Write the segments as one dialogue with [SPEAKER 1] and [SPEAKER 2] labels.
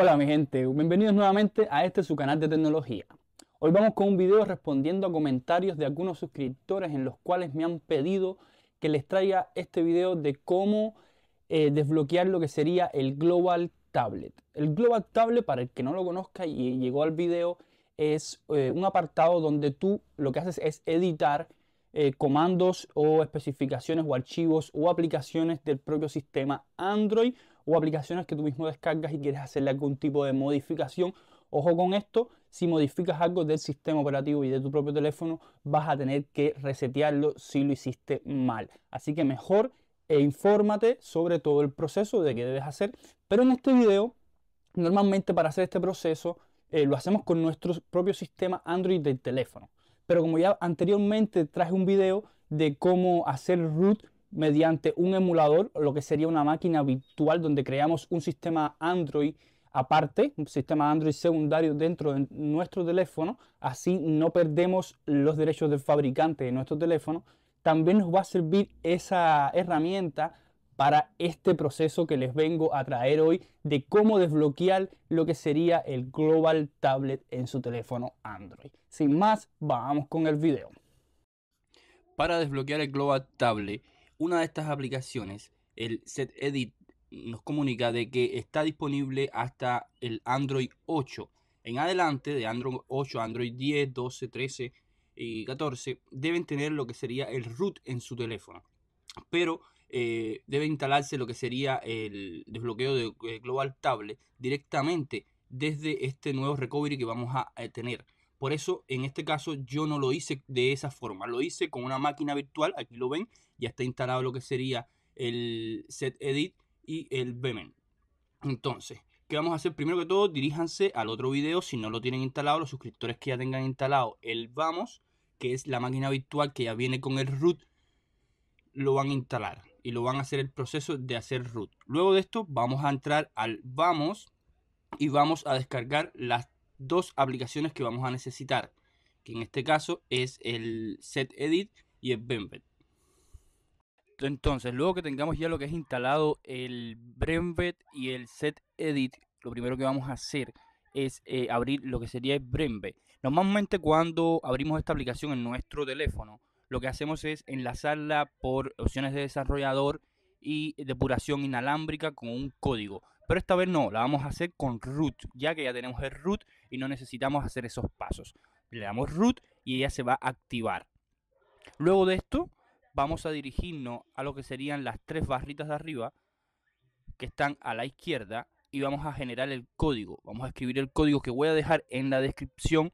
[SPEAKER 1] Hola mi gente, bienvenidos nuevamente a este su canal de tecnología. Hoy vamos con un video respondiendo a comentarios de algunos suscriptores en los cuales me han pedido que les traiga este video de cómo eh, desbloquear lo que sería el Global Tablet. El Global Tablet, para el que no lo conozca y llegó al video, es eh, un apartado donde tú lo que haces es editar eh, comandos o especificaciones o archivos o aplicaciones del propio sistema Android o aplicaciones que tú mismo descargas y quieres hacerle algún tipo de modificación. Ojo con esto, si modificas algo del sistema operativo y de tu propio teléfono, vas a tener que resetearlo si lo hiciste mal. Así que mejor e infórmate sobre todo el proceso de qué debes hacer. Pero en este video, normalmente para hacer este proceso, eh, lo hacemos con nuestro propio sistema Android del teléfono. Pero como ya anteriormente traje un video de cómo hacer root mediante un emulador, lo que sería una máquina virtual donde creamos un sistema Android aparte, un sistema Android secundario dentro de nuestro teléfono, así no perdemos los derechos del fabricante de nuestro teléfono. También nos va a servir esa herramienta para este proceso que les vengo a traer hoy de cómo desbloquear lo que sería el Global Tablet en su teléfono Android. Sin más, vamos con el video. Para desbloquear el Global Tablet una de estas aplicaciones, el Set Edit, nos comunica de que está disponible hasta el Android 8. En adelante, de Android 8 Android 10, 12, 13 y 14, deben tener lo que sería el root en su teléfono. Pero eh, debe instalarse lo que sería el desbloqueo de eh, Global Tablet directamente desde este nuevo recovery que vamos a eh, tener. Por eso, en este caso, yo no lo hice de esa forma. Lo hice con una máquina virtual. Aquí lo ven. Ya está instalado lo que sería el set edit y el Bemen. Entonces, ¿qué vamos a hacer? Primero que todo, diríjanse al otro video. Si no lo tienen instalado, los suscriptores que ya tengan instalado el Vamos, que es la máquina virtual que ya viene con el root, lo van a instalar y lo van a hacer el proceso de hacer root. Luego de esto, vamos a entrar al Vamos y vamos a descargar las dos aplicaciones que vamos a necesitar, que en este caso es el set edit y el bembed Entonces, luego que tengamos ya lo que es instalado el Brembet y el set edit, lo primero que vamos a hacer es eh, abrir lo que sería el Brembet. Normalmente cuando abrimos esta aplicación en nuestro teléfono, lo que hacemos es enlazarla por opciones de desarrollador y depuración inalámbrica con un código. Pero esta vez no, la vamos a hacer con root, ya que ya tenemos el root y no necesitamos hacer esos pasos. Le damos root y ella se va a activar. Luego de esto, vamos a dirigirnos a lo que serían las tres barritas de arriba que están a la izquierda y vamos a generar el código. Vamos a escribir el código que voy a dejar en la descripción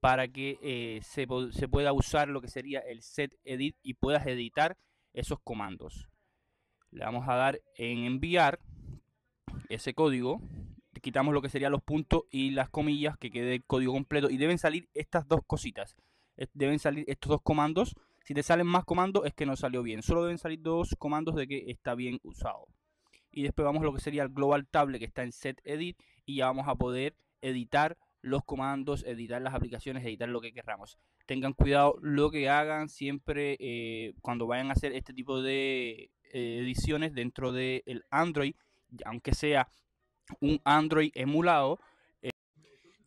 [SPEAKER 1] para que eh, se, se, pueda usar lo que sería el set edit y puedas editar esos comandos. Le vamos a dar en enviar ese código, quitamos lo que serían los puntos y las comillas, que quede el código completo. Y deben salir estas dos cositas. Deben salir estos dos comandos. Si te salen más comandos es que no salió bien. Solo deben salir dos comandos de que está bien usado. Y después vamos a lo que sería el global table que está en set edit y ya vamos a poder editar los comandos, editar las aplicaciones, editar lo que querramos. Tengan cuidado lo que hagan siempre eh, cuando vayan a hacer este tipo de eh, ediciones dentro del Android aunque sea un Android emulado, eh,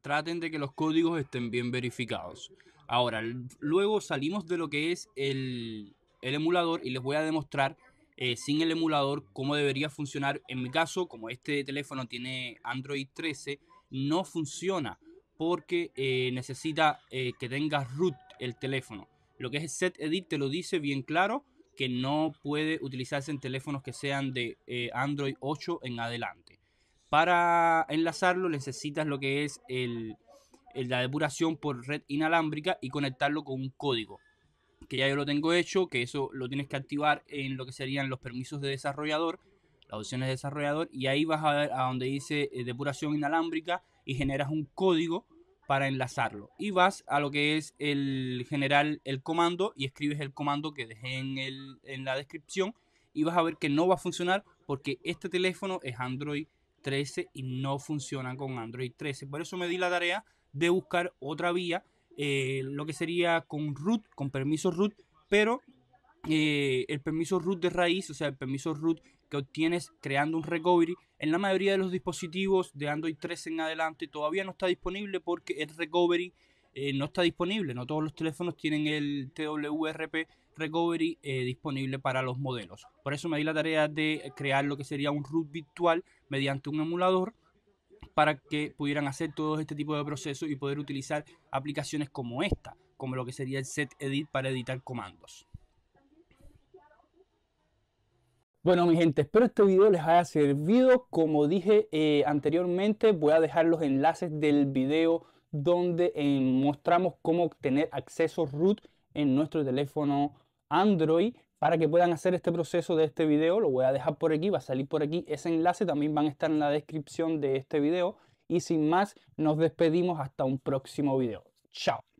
[SPEAKER 1] traten de que los códigos estén bien verificados. Ahora, luego salimos de lo que es el, emulador y les voy a demostrar eh, sin el emulador cómo debería funcionar. En mi caso, como este teléfono tiene Android 13, no funciona porque eh, necesita que tenga root el teléfono. Lo que es set edit te lo dice bien claro que no puede utilizarse en teléfonos que sean de eh, Android 8 en adelante. Para enlazarlo necesitas lo que es la depuración por red inalámbrica y conectarlo con un código. Que ya yo lo tengo hecho, que eso lo tienes que activar en lo que serían los permisos de desarrollador, las opciones de desarrollador, y ahí vas a ver a donde dice eh, depuración inalámbrica y generas un código para enlazarlo. Y vas a lo que es el general, el comando, y escribes el comando que dejé en, el, en la descripción. Y vas a ver que no va a funcionar porque este teléfono es Android 13 y no funciona con Android 13. Por eso me di la tarea de buscar otra vía, eh, lo que sería con root, con permiso root, pero eh, el permiso root de raíz, o sea, el permiso root que obtienes creando un recovery. En la mayoría de los dispositivos de Android 3 en adelante todavía no está disponible porque el recovery eh, no está disponible. No todos los teléfonos tienen el TWRP recovery eh, disponible para los modelos. Por eso me di la tarea de crear lo que sería un root virtual mediante un emulador para que pudieran hacer todo este tipo de procesos y poder utilizar aplicaciones como esta, como lo que sería el set edit para editar comandos. Bueno, mi gente, espero este video les haya servido. Como dije eh, anteriormente, voy a dejar los enlaces del video donde eh, mostramos cómo obtener acceso root en nuestro teléfono Android para que puedan hacer este proceso de este video. Lo voy a dejar por aquí, va a salir por aquí. Ese enlace también van a estar en la descripción de este video. Y sin más, nos despedimos hasta un próximo video. Chao.